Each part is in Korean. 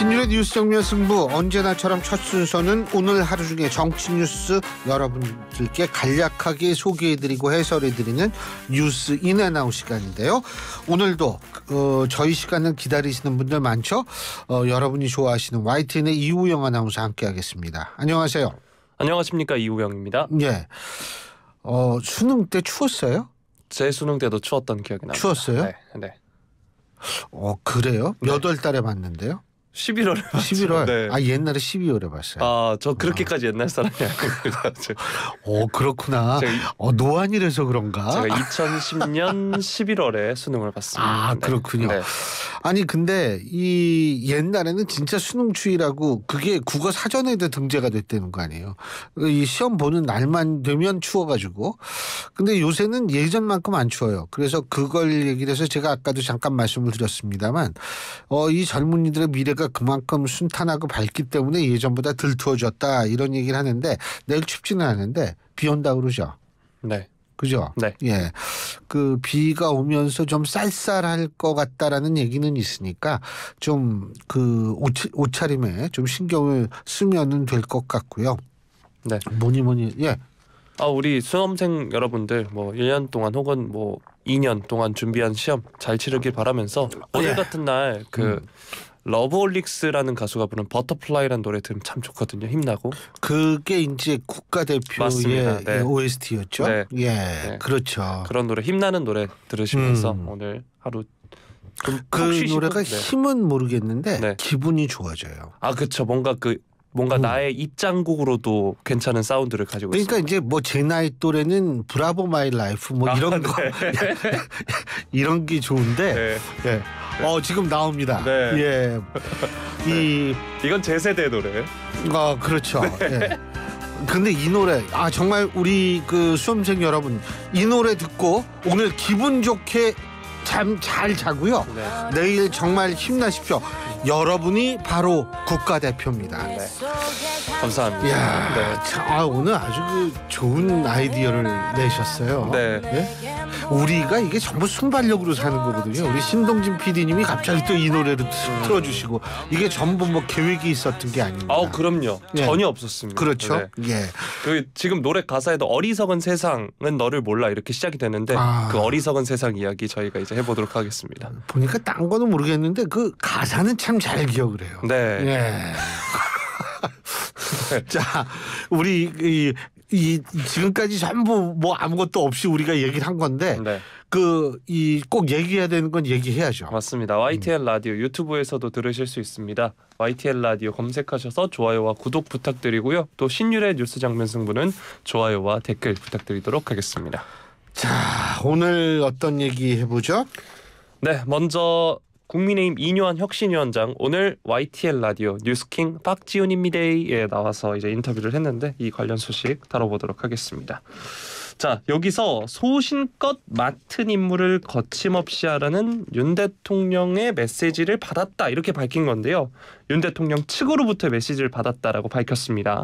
신율의 뉴스 정면 승부 언제나처럼 첫 순서는 오늘 하루 중에 정치 뉴스 여러분들께 간략하게 소개해드리고 해설해드리는 뉴스 인앤아웃 시간인데요. 오늘도 어, 저희 시간을 기다리시는 분들 많죠. 어, 여러분이 좋아하시는 YTN의 이우영 아나운서 함께하겠습니다. 안녕하세요. 안녕하십니까 이우영입니다. 예. 어, 수능 때 추웠어요? 제 수능 때도 추웠던 기억이 나요. 추웠어요? 네. 네. 어 그래요? 네. 몇월 달에 봤는데요. 11월에 봤죠. 11월. 네. 아 옛날에 12월에 봤어요. 아저 그렇게까지 옛날 사람이 아닙니다. 오 어, 그렇구나. 어 노안이라서 그런가? 제가 2010년 11월에 수능을 봤습니다. 아 네. 그렇군요. 네. 아니 근데 이 옛날에는 진짜 수능추위라고 그게 국어 사전에도 등재가 됐다는 거 아니에요? 이 시험 보는 날만 되면 추워가지고 근데 요새는 예전만큼 안 추워요. 그래서 그걸 얘기해서 제가 아까도 잠깐 말씀을 드렸습니다만 어이 젊은이들의 미래 사회가 그만큼 순탄하고 밝기 때문에 예전보다 들투어졌다 이런 얘기를 하는데 내일 춥지는 않은데 비 온다 그러죠. 네. 그죠? 네. 예. 그 비가 오면서 좀 쌀쌀할 것 같다라는 얘기는 있으니까 좀 그 옷차림에 좀 신경을 쓰면은 될 것 같고요. 네. 뭐니 뭐니 예. 아 우리 수험생 여러분들 뭐 1년 동안 혹은 뭐 2년 동안 준비한 시험 잘 치르길 바라면서 오늘 예. 같은 날그 음. 러브올릭스라는 가수가 부른 버터플라이라는 노래 들으면 참 좋거든요. 힘나고. 그게 이제 국가대표의 네. OST였죠. 네. 예, 네. 그렇죠. 그런 노래 힘나는 노래 들으시면서 음. 오늘 하루 그, 노래가 네. 힘은 모르겠는데 네. 기분이 좋아져요. 아 그쵸 뭔가 그 뭔가 음. 나의 입장곡으로도 괜찮은 사운드를 가지고 그러니까 있습니다. 이제 뭐 제 나이 또래는 브라보 마이 라이프 뭐 아, 이런 네. 거 이런 게 좋은데 네. 예. 네. 어 지금 나옵니다. 네. 예. 이 네. 이건 제 세대 노래. 아 그렇죠. 네. 예. 근데 이 노래 아 정말 우리 그 수험생 여러분 이 노래 듣고 오늘 기분 좋게 잠 잘 자고요. 내일 정말 힘나십시오. 여러분이 바로 국가대표입니다. 네. 네. 감사합니다. 이야, 네. 참, 아, 오늘 아주 그 좋은 아이디어를 내셨어요. 네. 네? 우리가 이게 전부 순발력으로 사는 거거든요. 우리 신동진 PD님이 갑자기 또 이 노래를 음. 틀어주시고 이게 전부 뭐 계획이 있었던 게 아닙니다. 어, 그럼요. 예. 전혀 없었습니다. 그렇죠. 네. 예. 그 지금 노래 가사에도 어리석은 세상은 너를 몰라 이렇게 시작이 되는데 아. 그 어리석은 세상 이야기 저희가 이제 해보도록 하겠습니다. 보니까 딴 거는 모르겠는데 그 가사는 참 잘 기억을 해요. 네. 예. 자, 우리 이이 지금까지 전부 뭐 아무것도 없이 우리가 얘기를 한 건데 네. 그이 꼭 얘기해야 되는 건 얘기해야죠. 맞습니다. YTN 라디오 유튜브에서도 들으실 수 있습니다. YTN 라디오 검색하셔서 좋아요와 구독 부탁드리고요. 또 신율의 뉴스 장면 승부는 좋아요와 댓글 부탁드리도록 하겠습니다. 자, 오늘 어떤 얘기 해보죠? 네, 먼저 국민의힘 이뇨한 혁신위원장 오늘 YTN 라디오 뉴스킹 박지훈입니다에 예, 나와서 이제 인터뷰를 했는데 이 관련 소식 다뤄보도록 하겠습니다. 자 여기서 소신껏 맡은 임무를 거침없이 하라는 윤 대통령의 메시지를 받았다 이렇게 밝힌 건데요. 윤 대통령 측으로부터 메시지를 받았다라고 밝혔습니다.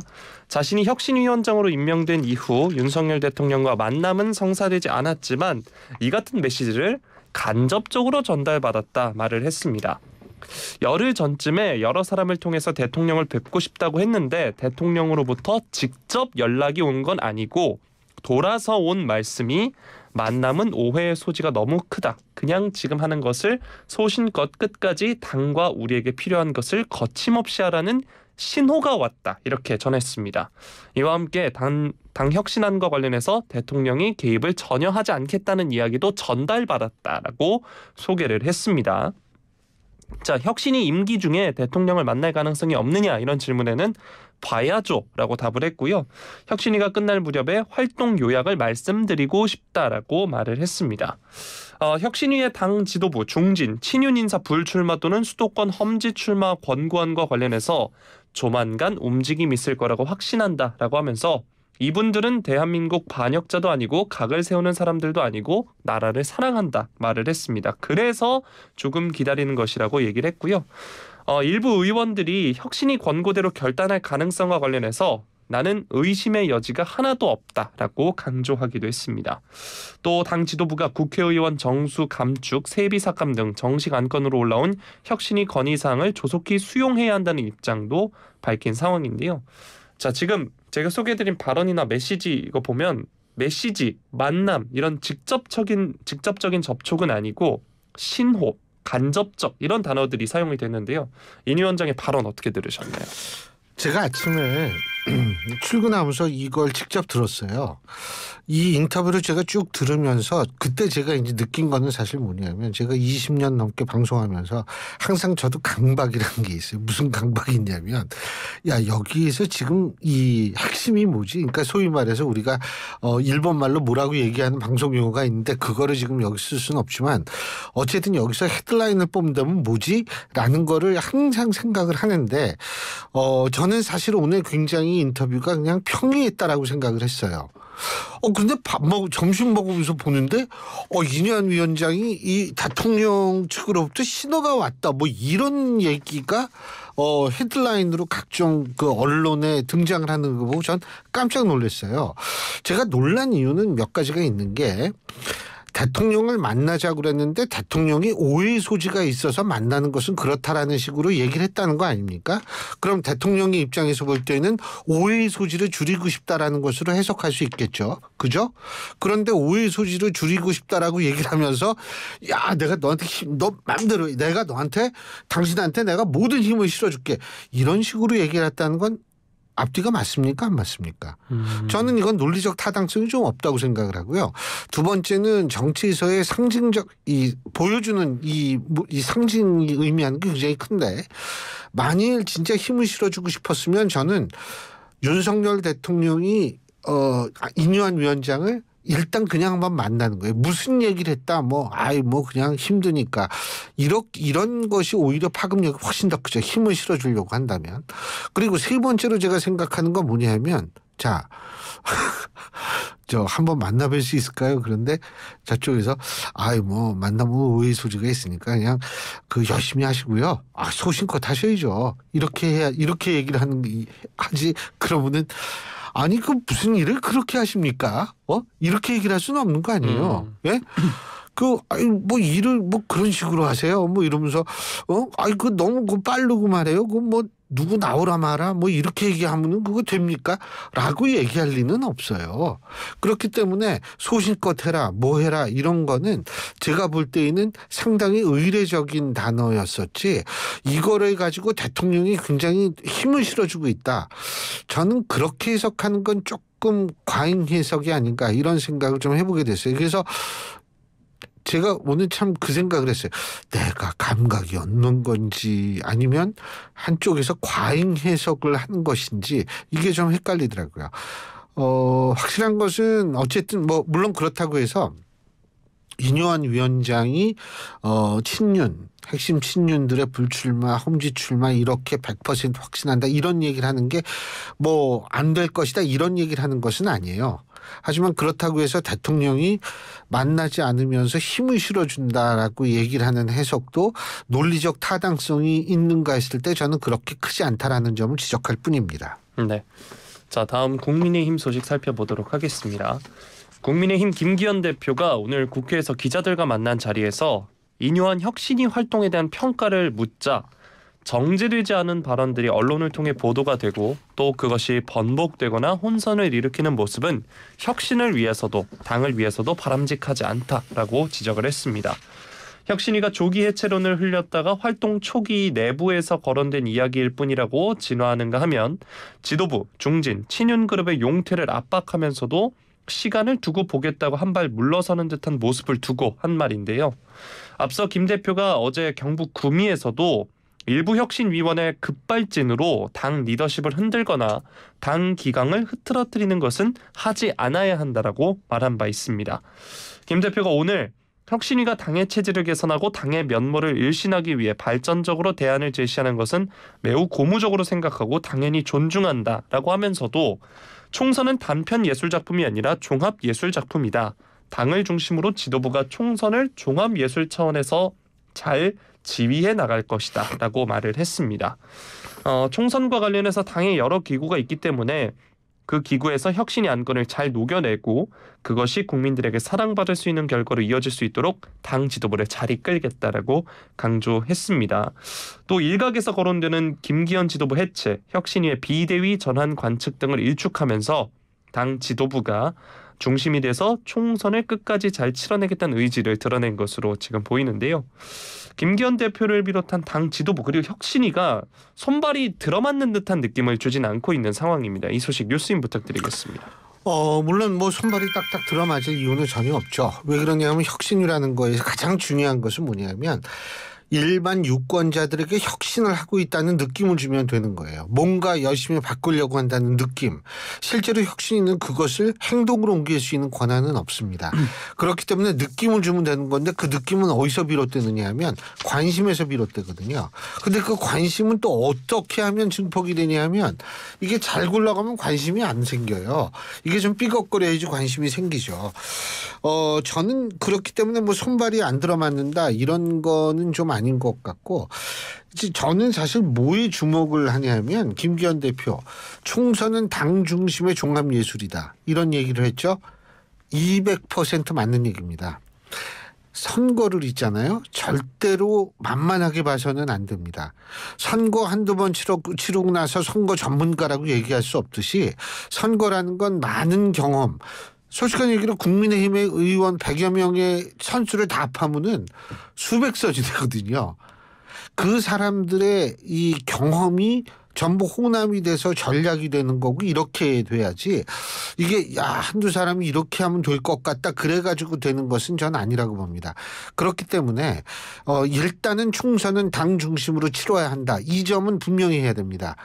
자신이 혁신위원장으로 임명된 이후 윤석열 대통령과 만남은 성사되지 않았지만 이 같은 메시지를 간접적으로 전달받았다 말을 했습니다. 열흘 전쯤에 여러 사람을 통해서 대통령을 뵙고 싶다고 했는데 대통령으로부터 직접 연락이 온 건 아니고 돌아서 온 말씀이 만남은 오해의 소지가 너무 크다. 그냥 지금 하는 것을 소신껏 끝까지 당과 우리에게 필요한 것을 거침없이 하라는 신호가 왔다. 이렇게 전했습니다. 이와 함께 당, 당 혁신안과 관련해서 대통령이 개입을 전혀 하지 않겠다는 이야기도 전달받았다라고 소개를 했습니다. 자, 혁신이 임기 중에 대통령을 만날 가능성이 없느냐 이런 질문에는 봐야죠라고 답을 했고요. 혁신이가 끝날 무렵에 활동 요약을 말씀드리고 싶다라고 말을 했습니다. 어, 혁신위의 당 지도부 중진 친윤 인사 불출마 또는 수도권 험지 출마 권고안과 관련해서 조만간 움직임 있을 거라고 확신한다라고 하면서 이분들은 대한민국 반역자도 아니고 각을 세우는 사람들도 아니고 나라를 사랑한다 말을 했습니다. 그래서 조금 기다리는 것이라고 얘기를 했고요. 어, 일부 의원들이 혁신이 권고대로 결단할 가능성과 관련해서 나는 의심의 여지가 하나도 없다라고 강조하기도 했습니다. 또 당 지도부가 국회의원 정수 감축, 세비 삭감 등 정식 안건으로 올라온 혁신이 건의사항을 조속히 수용해야 한다는 입장도 밝힌 상황인데요. 자, 지금 제가 소개해드린 발언이나 메시지 이거 보면 메시지, 만남 이런 직접적인 직접적인 접촉은 아니고 신호, 간접적 이런 단어들이 사용이 됐는데요인 위원장의 발언 어떻게 들으셨나요? 제가 아침에 출근하면서 이걸 직접 들었어요. 이 인터뷰를 제가 쭉 들으면서 그때 제가 이제 느낀 거는 사실 뭐냐면 제가 20년 넘게 방송하면서 항상 저도 강박이라는 게 있어요. 무슨 강박이 있냐면 야 여기에서 지금 이 핵심이 뭐지? 그러니까 소위 말해서 우리가 어 일본 말로 뭐라고 얘기하는 방송 용어가 있는데 그거를 지금 여기 쓸 수는 없지만 어쨌든 여기서 헤드라인을 뽑는다면 뭐지?라는 거를 항상 생각을 하는데 어 저는 사실 오늘 굉장히 인터뷰가 그냥 평이했다라고 생각을 했어요. 어 근데 밥 먹고 점심 먹으면서 보는데 어 이년 위원장이 이 대통령 측으로부터 신호가 왔다 뭐 이런 얘기가 어 헤드라인으로 각종 그 언론에 등장을 하는 거 보고 전 깜짝 놀랐어요. 제가 놀란 이유는 몇 가지가 있는 게 대통령을 만나자고 그랬는데 대통령이 오해 소지가 있어서 만나는 것은 그렇다라는 식으로 얘기를 했다는 거 아닙니까? 그럼 대통령의 입장에서 볼 때는 오해 소지를 줄이고 싶다라는 것으로 해석할 수 있겠죠. 그죠? 그런데 오해 소지를 줄이고 싶다라고 얘기를 하면서 야, 내가 너한테 힘, 너맘대로 내가 너한테 당신한테 내가 모든 힘을 실어줄게. 이런 식으로 얘기를 했다는 건 앞뒤가 맞습니까? 안 맞습니까? 음. 저는 이건 논리적 타당성이 좀 없다고 생각을 하고요. 두 번째는 정치에서의 상징적 이 보여주는 이, 뭐 이 상징이 의미하는 게 굉장히 큰데 만일 진짜 힘을 실어주고 싶었으면 저는 윤석열 대통령이 어, 아, 인유한 위원장을 일단 그냥만 만나는 거예요. 무슨 얘기를 했다, 뭐, 아이, 뭐, 그냥 힘드니까. 이렇 이런 것이 오히려 파급력이 훨씬 더 크죠. 힘을 실어주려고 한다면. 그리고 세 번째로 제가 생각하는 건 뭐냐 면 자, 저 한번 만나뵐 수 있을까요? 그런데 저쪽에서, 아이, 뭐, 만나면 오해 소지가 있으니까 그냥 그 열심히 하시고요. 아, 소신껏 하셔야죠. 이렇게 해야, 이렇게 얘기를 하는, 하지. 그러면은, 아니 그 무슨 일을 그렇게 하십니까? 어 이렇게 얘기를 할 수는 없는 거 아니에요? 음. 예? 그 아니 뭐 일을 뭐 그런 식으로 하세요? 뭐 이러면서 어 아니 그 너무 그 빠르고 말해요. 그뭐 누구 나오라 마라 뭐 이렇게 얘기하면 그거 됩니까? 라고 얘기할 리는 없어요. 그렇기 때문에 소신껏 해라 뭐 해라 이런 거는 제가 볼 때에는 상당히 의례적인 단어였었지 이거를 가지고 대통령이 굉장히 힘을 실어주고 있다. 저는 그렇게 해석하는 건 조금 과잉 해석이 아닌가 이런 생각을 좀 해보게 됐어요. 그래서 제가 오늘 참 그 생각을 했어요. 내가 감각이 없는 건지 아니면 한쪽에서 과잉 해석을 한 것인지 이게 좀 헷갈리더라고요. 어, 확실한 것은 어쨌든 뭐 물론 그렇다고 해서 이뇨한 위원장이 어 친윤 핵심 친윤들의 불출마, 홈지 출마 이렇게 100% 확신한다 이런 얘기를 하는 게 뭐 안 될 것이다 이런 얘기를 하는 것은 아니에요. 하지만 그렇다고 해서 대통령이 만나지 않으면서 힘을 실어준다라고 얘기를 하는 해석도 논리적 타당성이 있는가 했을 때 저는 그렇게 크지 않다라는 점을 지적할 뿐입니다. 네. 자 다음 국민의힘 소식 살펴보도록 하겠습니다. 국민의힘 김기현 대표가 오늘 국회에서 기자들과 만난 자리에서 인요한 혁신이 활동에 대한 평가를 묻자 정지되지 않은 발언들이 언론을 통해 보도가 되고 또 그것이 번복되거나 혼선을 일으키는 모습은 혁신을 위해서도 당을 위해서도 바람직하지 않다라고 지적을 했습니다. 혁신위가 조기 해체론을 흘렸다가 활동 초기 내부에서 거론된 이야기일 뿐이라고 진화하는가 하면 지도부, 중진, 친윤그룹의 용태를 압박하면서도 시간을 두고 보겠다고 한 발 물러서는 듯한 모습을 두고 한 말인데요. 앞서 김 대표가 어제 경북 구미에서도 일부 혁신위원회 급발진으로 당 리더십을 흔들거나 당 기강을 흐트러뜨리는 것은 하지 않아야 한다라고 말한 바 있습니다. 김 대표가 오늘 혁신위가 당의 체질을 개선하고 당의 면모를 일신하기 위해 발전적으로 대안을 제시하는 것은 매우 고무적으로 생각하고 당연히 존중한다라고 하면서도 총선은 단편 예술 작품이 아니라 종합 예술 작품이다. 당을 중심으로 지도부가 총선을 종합 예술 차원에서 잘 지휘해 나갈 것이다라고 말을 했습니다. 어, 총선과 관련해서 당의 여러 기구가 있기 때문에 그 기구에서 혁신의 안건을 잘 녹여내고 그것이 국민들에게 사랑받을 수 있는 결과로 이어질 수 있도록 당 지도부를 잘 이끌겠다라고 강조했습니다. 또 일각에서 거론되는 김기현 지도부 해체, 혁신위의 비대위 전환 관측 등을 일축하면서 당 지도부가 중심이 돼서 총선을 끝까지 잘 치러내겠다는 의지를 드러낸 것으로 지금 보이는데요. 김기현 대표를 비롯한 당 지도부 그리고 혁신이가 손발이 들어맞는 듯한 느낌을 주진 않고 있는 상황입니다. 이 소식 뉴스인 부탁드리겠습니다. 어, 물론 뭐 손발이 딱딱 들어맞을 이유는 전혀 없죠. 왜 그러냐면 혁신이라는 거에서 가장 중요한 것은 뭐냐면 일반 유권자들에게 혁신을 하고 있다는 느낌을 주면 되는 거예요. 뭔가 열심히 바꾸려고 한다는 느낌. 실제로 혁신이는 그것을 행동으로 옮길 수 있는 권한은 없습니다. 음. 그렇기 때문에 느낌을 주면 되는 건데 그 느낌은 어디서 비롯되느냐 하면 관심에서 비롯되거든요. 근데 그 관심은 또 어떻게 하면 증폭이 되냐 하면 이게 잘 굴러가면 관심이 안 생겨요. 이게 좀 삐걱거려야지 관심이 생기죠. 어, 저는 그렇기 때문에 뭐 손발이 안 들어맞는다 이런 거는 좀안 아닌 것 같고 저는 사실 뭐에 주목을 하냐면 김기현 대표 총선은 당 중심의 종합 예술이다 이런 얘기를 했죠. 200% 맞는 얘기입니다. 선거를 있잖아요. 절대로 만만하게 봐서는 안 됩니다. 선거 한두 번 치러, 치르고 나서 선거 전문가라고 얘기할 수 없듯이 선거라는 건 많은 경험, 솔직한 얘기로 국민의힘의 의원 100여 명의 선수를 다 합하면은 수백 서지 되거든요. 그 사람들의 이 경험이 전부 호남이 돼서 전략이 되는 거고 이렇게 돼야지 이게 야 한두 사람이 이렇게 하면 될 것 같다 그래가지고 되는 것은 전 아니라고 봅니다. 그렇기 때문에 어 일단은 총선은 당 중심으로 치러야 한다. 이 점은 분명히 해야 됩니다.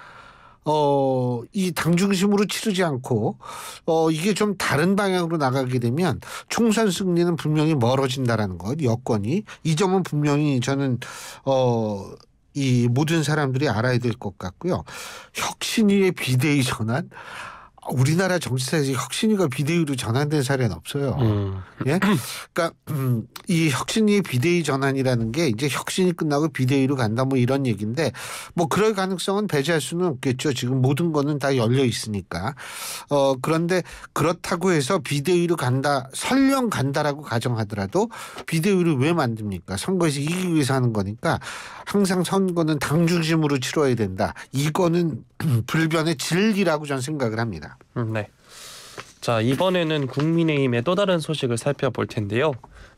어, 이 당 중심으로 치르지 않고 어, 이게 좀 다른 방향으로 나가게 되면 총선 승리는 분명히 멀어진다라는 것 여건이 이 점은 분명히 저는 어, 이 모든 사람들이 알아야 될 것 같고요. 혁신위의 비대위 전환 우리나라 정치사에서 혁신위가 비대위로 전환된 사례는 없어요. 음. 예? 그러니까 음, 이 혁신위 비대위 전환이라는 게 이제 혁신이 끝나고 비대위로 간다 뭐 이런 얘기인데 뭐 그럴 가능성은 배제할 수는 없겠죠. 지금 모든 거는 다 열려 있으니까. 어 그런데 그렇다고 해서 비대위로 간다 설령 간다라고 가정하더라도 비대위를 왜 만듭니까? 선거에서 이기기 위해서 하는 거니까 항상 선거는 당 중심으로 치러야 된다. 이거는 불변의 진리라고 저는 생각을 합니다. 있습니다. 음, 네. 자 이번에는 국민의힘의 또 다른 소식을 살펴볼 텐데요.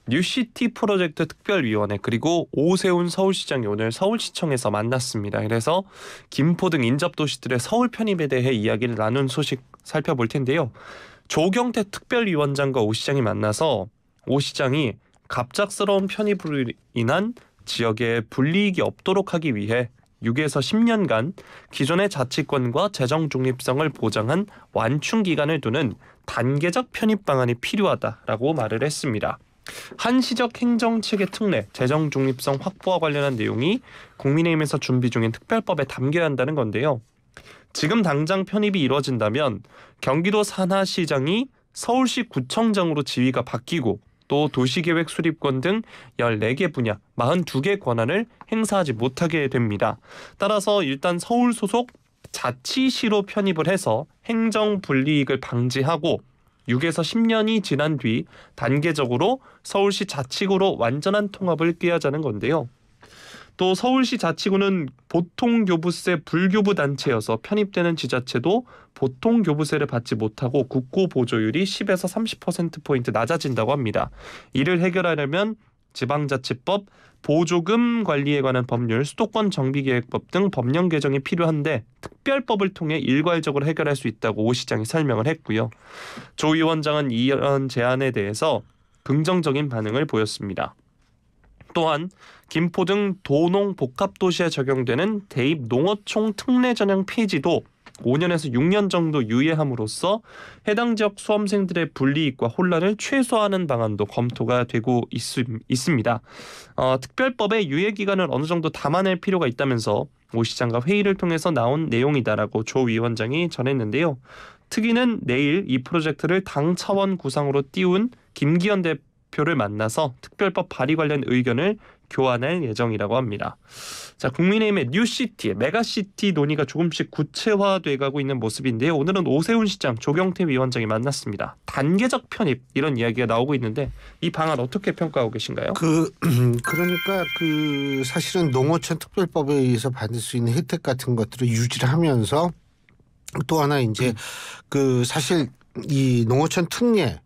뉴시티 프로젝트 특별위원회 그리고 오세훈 서울시장이 오늘 서울시청에서 만났습니다. 그래서 김포 등 인접 도시들의 서울 편입에 대해 이야기를 나눈 소식 살펴볼 텐데요. 조경태 특별위원장과 오 시장이 만나서 오 시장이 갑작스러운 편입으로 인한 지역에 불리익이 없도록 하기 위해 6에서 10년간 기존의 자치권과 재정 중립성을 보장한 완충 기간을 두는 단계적 편입 방안이 필요하다라고 말을 했습니다. 한시적 행정체계 특례, 재정 중립성 확보와 관련한 내용이 국민의힘에서 준비 중인 특별법에 담겨야 한다는 건데요. 지금 당장 편입이 이뤄진다면 경기도 산하시장이 서울시 구청장으로 지위가 바뀌고 또 도시계획 수립권 등 14개 분야 42개 권한을 행사하지 못하게 됩니다. 따라서 일단 서울 소속 자치시로 편입을 해서 행정 불이익을 방지하고 6에서 10년이 지난 뒤 단계적으로 서울시 자치구로 완전한 통합을 꾀하자는 건데요. 또 서울시 자치구는 보통 교부세 불교부 단체여서 편입되는 지자체도 보통 교부세를 받지 못하고 국고 보조율이 10에서 30% 포인트 낮아진다고 합니다. 이를 해결하려면 지방자치법, 보조금 관리에 관한 법률, 수도권 정비계획법 등 법령 개정이 필요한데 특별법을 통해 일괄적으로 해결할 수 있다고 오 시장이 설명을 했고요. 조 위원장은 이런 제안에 대해서 긍정적인 반응을 보였습니다. 또한 김포 등 도농 복합도시에 적용되는 대입 농어총 특례 전형 폐지도 5년에서 6년 정도 유예함으로써 해당 지역 수험생들의 불이익과 혼란을 최소화하는 방안도 검토가 되고 있습니다. 어, 특별법의 유예 기간을 어느 정도 담아낼 필요가 있다면서 오 시장과 회의를 통해서 나온 내용이다라고 조 위원장이 전했는데요. 특위는 내일 이 프로젝트를 당 차원 구상으로 띄운 김기현 대표 대표를 만나서 특별법 발의 관련 의견을 교환할 예정이라고 합니다. 자, 국민의힘의 뉴시티, 메가시티 논의가 조금씩 구체화돼 가고 있는 모습인데요. 오늘은 오세훈 시장, 조경태 위원장이 만났습니다. 단계적 편입 이런 이야기가 나오고 있는데 이 방안 어떻게 평가하고 계신가요? 그 음, 그러니까 그 사실은 농어촌 특별법에 의해서 받을 수 있는 혜택 같은 것들을 유지를 하면서 또 하나 이제 음. 그 사실 이 농어촌 특례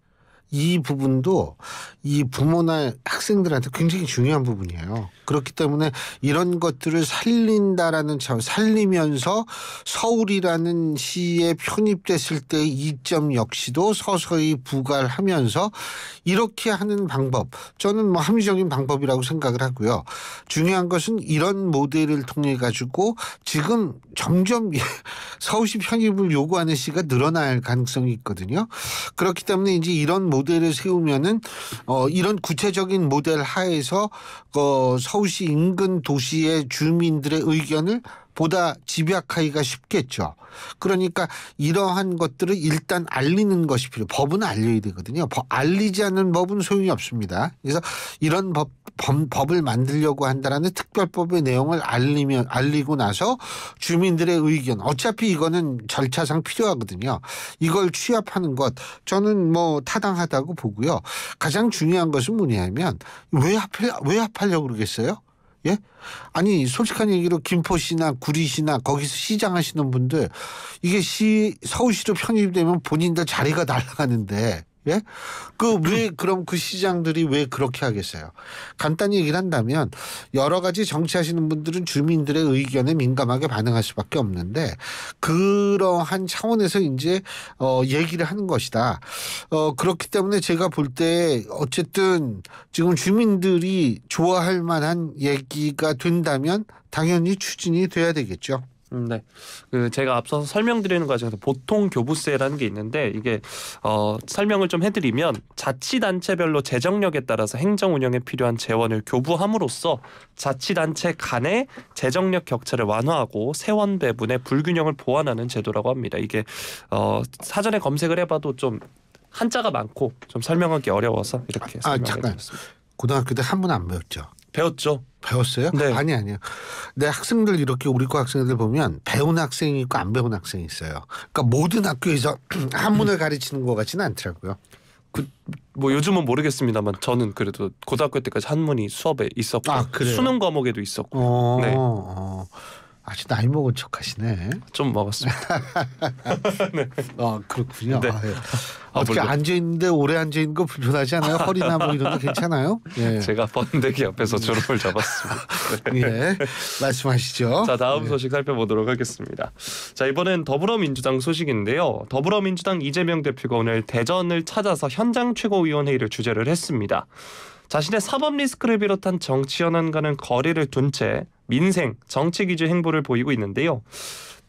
이 부분도 이 부모나 학생들한테 굉장히 중요한 부분이에요. 그렇기 때문에 이런 것들을 살린다라는 참 살리면서 서울이라는 시에 편입됐을 때 이 점 역시도 서서히 부갈하면서 이렇게 하는 방법 저는 뭐 합리적인 방법이라고 생각을 하고요. 중요한 것은 이런 모델을 통해 가지고 지금 점점 서울시 편입을 요구하는 시가 늘어날 가능성이 있거든요. 그렇기 때문에 이제 이런 모델을 세우면은 어, 이런 구체적인 모델 하에서 어, 서울시 인근 도시의 주민들의 의견을 보다 집약하기가 쉽겠죠. 그러니까 이러한 것들을 일단 알리는 것이 필요. 법은 알려야 되거든요. 법, 알리지 않는 법은 소용이 없습니다. 그래서 이런 법, 법을 만들려고 한다라는 특별법의 내용을 알리면 알리고 나서 주민들의 의견. 어차피 이거는 절차상 필요하거든요. 이걸 취합하는 것 저는 뭐 타당하다고 보고요. 가장 중요한 것은 뭐냐면 왜 하필 왜 합하려고 그러겠어요? 예? 아니 솔직한 얘기로 김포시나 구리시나 거기서 시장 하시는 분들 이게 시 서울시로 편입되면 본인들 자리가 날아가는데 예? 그 왜 그럼 그 시장들이 왜 그렇게 하겠어요? 간단히 얘기를 한다면 여러 가지 정치하시는 분들은 주민들의 의견에 민감하게 반응할 수밖에 없는데 그러한 차원에서 이제 어 얘기를 하는 것이다. 어 그렇기 때문에 제가 볼 때 어쨌든 지금 주민들이 좋아할 만한 얘기가 된다면 당연히 추진이 돼야 되겠죠. 음, 네. 그 제가 앞서서 설명드리는 과정에서 보통 교부세라는 게 있는데 이게 어 설명을 좀 해드리면 자치단체별로 재정력에 따라서 행정 운영에 필요한 재원을 교부함으로써 자치단체 간의 재정력 격차를 완화하고 세원 배분의 불균형을 보완하는 제도라고 합니다. 이게 어 사전에 검색을 해봐도 좀 한자가 많고 좀 설명하기 어려워서 이렇게 아, 설명해 드렸습니다. 고등학교 때 한 번 안 배웠죠. 배웠죠. 배웠어요? 네. 아니 아니요. 내 학생들 이렇게 우리 과 학생들 보면 배운 학생이 있고 안 배운 학생이 있어요. 그러니까 모든 학교에서 한문을 가르치는 것 같지는 않더라고요. 그 뭐 요즘은 모르겠습니다만 저는 그래도 고등학교 때까지 한문이 수업에 있었고 아, 수능 과목에도 있었고. 어, 네. 어. 아주 나이 먹은 척 하시네. 좀 먹었습니다. 네. 아 그렇군요. 네. 아, 예. 아, 어떻게 물 앉아있는데 오래 앉아있는 거 불편하지 않아요? 허리나 뭐 이런 거 괜찮아요? 예. 제가 번데기 앞에서 주름을 잡았습니다. 예. 말씀하시죠. 자 다음 예. 소식 살펴보도록 하겠습니다. 자 이번엔 더불어민주당 소식인데요. 더불어민주당 이재명 대표가 오늘 대전을 찾아서 현장 최고위원회의를 주재를 했습니다. 자신의 사법 리스크를 비롯한 정치 현안과는 거리를 둔 채 민생, 정치 기주 행보를 보이고 있는데요.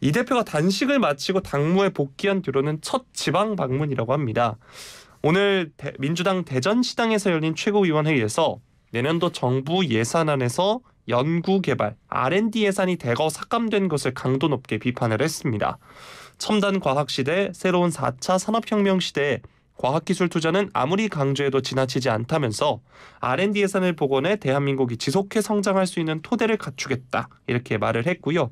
이 대표가 단식을 마치고 당무에 복귀한 뒤로는 첫 지방 방문이라고 합니다. 오늘 대, 민주당 대전시당에서 열린 최고위원회의에서 내년도 정부 예산안에서 연구개발, R&D 예산이 대거 삭감된 것을 강도 높게 비판을 했습니다. 첨단 과학 시대, 새로운 4차 산업혁명 시대에 과학기술 투자는 아무리 강조해도 지나치지 않다면서 R&D 예산을 복원해 대한민국이 지속해 성장할 수 있는 토대를 갖추겠다 이렇게 말을 했고요.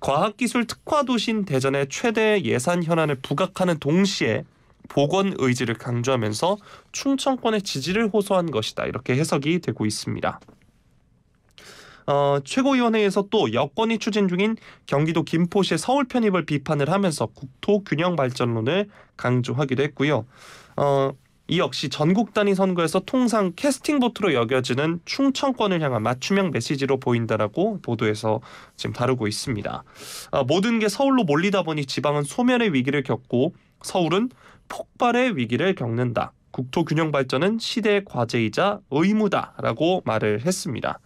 과학기술 특화 도시인 대전의 최대 예산 현안을 부각하는 동시에 복원 의지를 강조하면서 충청권의 지지를 호소한 것이다 이렇게 해석이 되고 있습니다. 어, 최고위원회에서 또 여권이 추진 중인 경기도 김포시의 서울 편입을 비판을 하면서 국토 균형 발전론을 강조하기도 했고요. 어, 이 역시 전국 단위 선거에서 통상 캐스팅 보트로 여겨지는 충청권을 향한 맞춤형 메시지로 보인다라고 보도에서 지금 다루고 있습니다. 어, 모든 게 서울로 몰리다 보니 지방은 소멸의 위기를 겪고 서울은 폭발의 위기를 겪는다. 국토 균형 발전은 시대의 과제이자 의무다라고 말을 했습니다.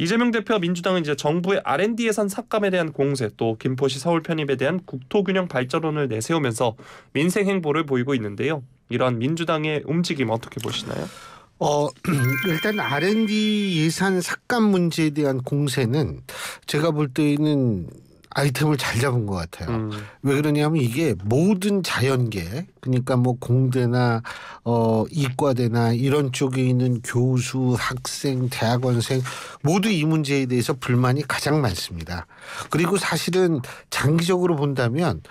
이재명 대표와 민주당은 이제 정부의 R&D 예산 삭감에 대한 공세, 또 김포시 서울 편입에 대한 국토균형 발전론을 내세우면서 민생 행보를 보이고 있는데요. 이러한 민주당의 움직임 어떻게 보시나요? 어, 일단 R&D 예산 삭감 문제에 대한 공세는 제가 볼 때는 아이템을 잘 잡은 것 같아요. 음. 왜 그러냐면 이게 모든 자연계 그러니까 뭐 공대나 어 이과대나 이런 쪽에 있는 교수, 학생, 대학원생 모두 이 문제에 대해서 불만이 가장 많습니다. 그리고 사실은 장기적으로 본다면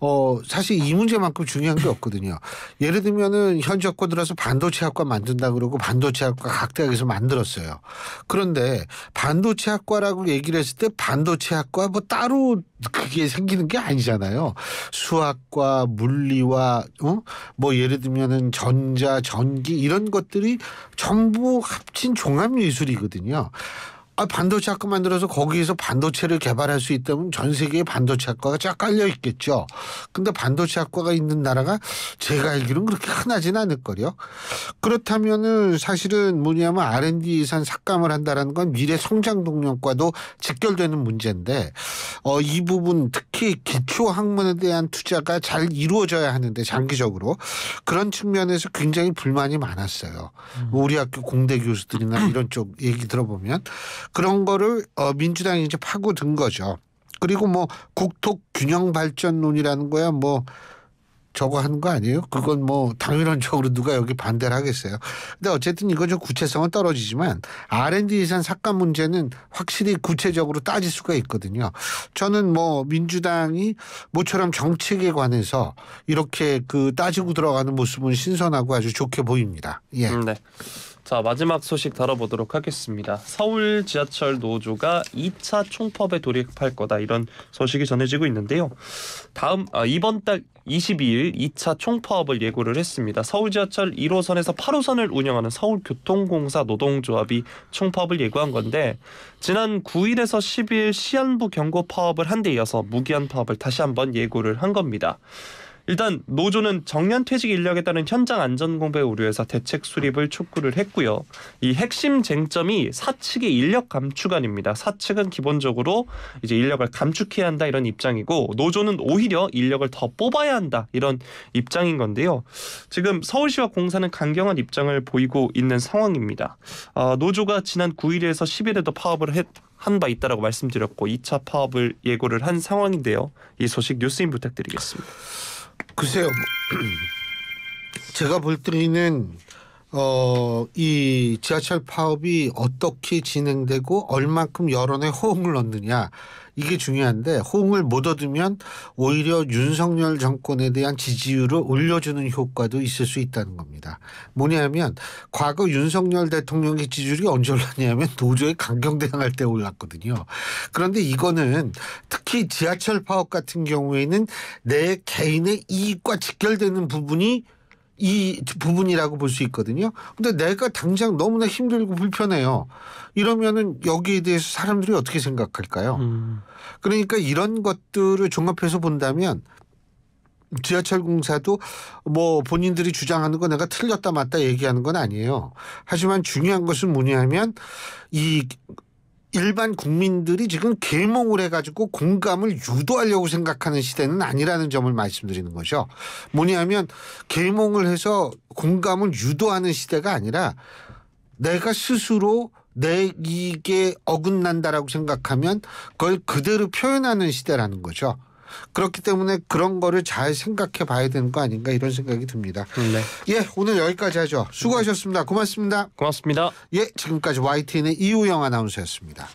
어, 사실 이 문제만큼 중요한 게 없거든요. 예를 들면은 현 정권 들어서 반도체 학과 만든다 그러고 반도체 학과 각 대학에서 만들었어요. 그런데 반도체 학과라고 얘기를 했을 때 반도체 학과 뭐 따로 그게 생기는 게 아니잖아요. 수학과 물리와 어? 뭐 예를 들면은 전자, 전기 이런 것들이 전부 합친 종합 예술이거든요. 아, 반도체 학과 만들어서 거기에서 반도체를 개발할 수 있다면 전 세계에 반도체 학과가 쫙 깔려 있겠죠. 근데 반도체 학과가 있는 나라가 제가 알기로는 그렇게 흔하진 않을 걸요 그렇다면은 사실은 뭐냐면 R&D 예산 삭감을 한다라는 건 미래 성장 동력과도 직결되는 문제인데 어, 이 부분 특히 기초 학문에 대한 투자가 잘 이루어져야 하는데 장기적으로 그런 측면에서 굉장히 불만이 많았어요. 우리 학교 공대 교수들이나 이런 쪽 얘기 들어보면 그런 거를 어, 민주당이 이제 파고든 거죠. 그리고 뭐 국토 균형 발전론이라는 거야 뭐 저거 하는 거 아니에요? 그건 뭐 당연한적으로 누가 여기 반대를 하겠어요. 근데 어쨌든 이거 좀 구체성은 떨어지지만 R&D 예산 삭감 문제는 확실히 구체적으로 따질 수가 있거든요. 저는 뭐 민주당이 모처럼 정책에 관해서 이렇게 그 따지고 들어가는 모습은 신선하고 아주 좋게 보입니다. 예. 음, 네. 자 마지막 소식 다뤄보도록 하겠습니다. 서울 지하철 노조가 2차 총법에 돌입할 거다 이런 소식이 전해지고 있는데요. 다음 아, 이번 달 22일 2차 총파업을 예고를 했습니다. 서울 지하철 1호선에서 8호선을 운영하는 서울교통공사 노동조합이 총파업을 예고한 건데 지난 9일에서 10일 시안부 경고 파업을 한 데 이어서 무기한 파업을 다시 한번 예고를 한 겁니다. 일단 노조는 정년 퇴직 인력에 따른 현장 안전 공백 우려에서 대책 수립을 촉구를 했고요. 이 핵심 쟁점이 사측의 인력 감축안입니다. 사측은 기본적으로 이제 인력을 감축해야 한다 이런 입장이고 노조는 오히려 인력을 더 뽑아야 한다 이런 입장인 건데요. 지금 서울시와 공사는 강경한 입장을 보이고 있는 상황입니다. 어, 노조가 지난 9일에서 10일에도 파업을 했 한바 있다라고 말씀드렸고 2차 파업을 예고를 한 상황인데요. 이 소식 뉴스인 부탁드리겠습니다. 글쎄요. 제가 볼 때는 어, 이 지하철 파업이 어떻게 진행되고 얼만큼 여론의 호응을 얻느냐 이게 중요한데 호응을 못 얻으면 오히려 윤석열 정권에 대한 지지율을 올려주는 효과도 있을 수 있다는 겁니다. 뭐냐면 과거 윤석열 대통령의 지지율이 언제 올랐냐면 노조에 강경 대항할 때 올랐거든요. 그런데 이거는 특히 지하철 파업 같은 경우에는 내 개인의 이익과 직결되는 부분이 이 부분이라고 볼 수 있거든요. 근데 내가 당장 너무나 힘들고 불편해요. 이러면은 여기에 대해서 사람들이 어떻게 생각할까요? 음. 그러니까 이런 것들을 종합해서 본다면 지하철 공사도 뭐 본인들이 주장하는 거 내가 틀렸다 맞다 얘기하는 건 아니에요. 하지만 중요한 것은 뭐냐면 이 일반 국민들이 지금 계몽을 해가지고 공감을 유도하려고 생각하는 시대는 아니라는 점을 말씀드리는 거죠. 뭐냐면 계몽을 해서 공감을 유도하는 시대가 아니라 내가 스스로 내 이게 어긋난다라고 생각하면 그걸 그대로 표현하는 시대라는 거죠. 그렇기 때문에 그런 거를 잘 생각해 봐야 되는 거 아닌가 이런 생각이 듭니다. 네. 예, 오늘 여기까지 하죠. 수고하셨습니다. 고맙습니다. 고맙습니다. 예, 지금까지 YTN의 이우영 아나운서였습니다.